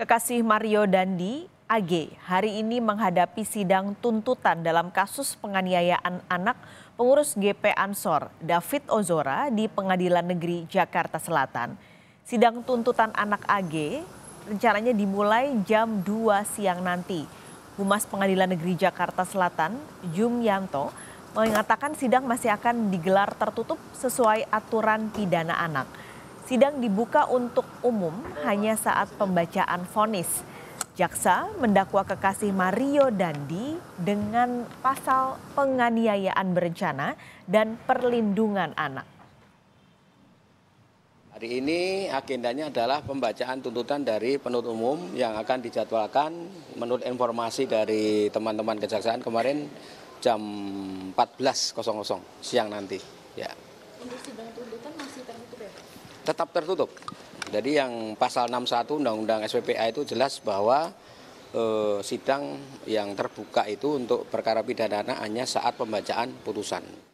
Kekasih Mario Dandi, AG, hari ini menghadapi sidang tuntutan dalam kasus penganiayaan anak pengurus GP Ansor, David Ozora, di Pengadilan Negeri Jakarta Selatan. Sidang tuntutan anak AG rencananya dimulai jam 2 siang nanti. Humas Pengadilan Negeri Jakarta Selatan, Jum Yanto, mengatakan sidang masih akan digelar tertutup sesuai aturan pidana anak. Sidang dibuka untuk umum hanya saat pembacaan vonis. Jaksa mendakwa kekasih Mario Dandi dengan pasal penganiayaan berencana dan perlindungan anak. Hari ini agendanya adalah pembacaan tuntutan dari penuntut umum yang akan dijadwalkan menurut informasi dari teman-teman kejaksaan kemarin jam 14.00 siang nanti. Ya masih tertutup ya? Tetap tertutup. Jadi yang pasal 61 Undang-Undang SPPA itu jelas bahwa eh, sidang yang terbuka itu untuk perkara pidana hanya saat pembacaan putusan.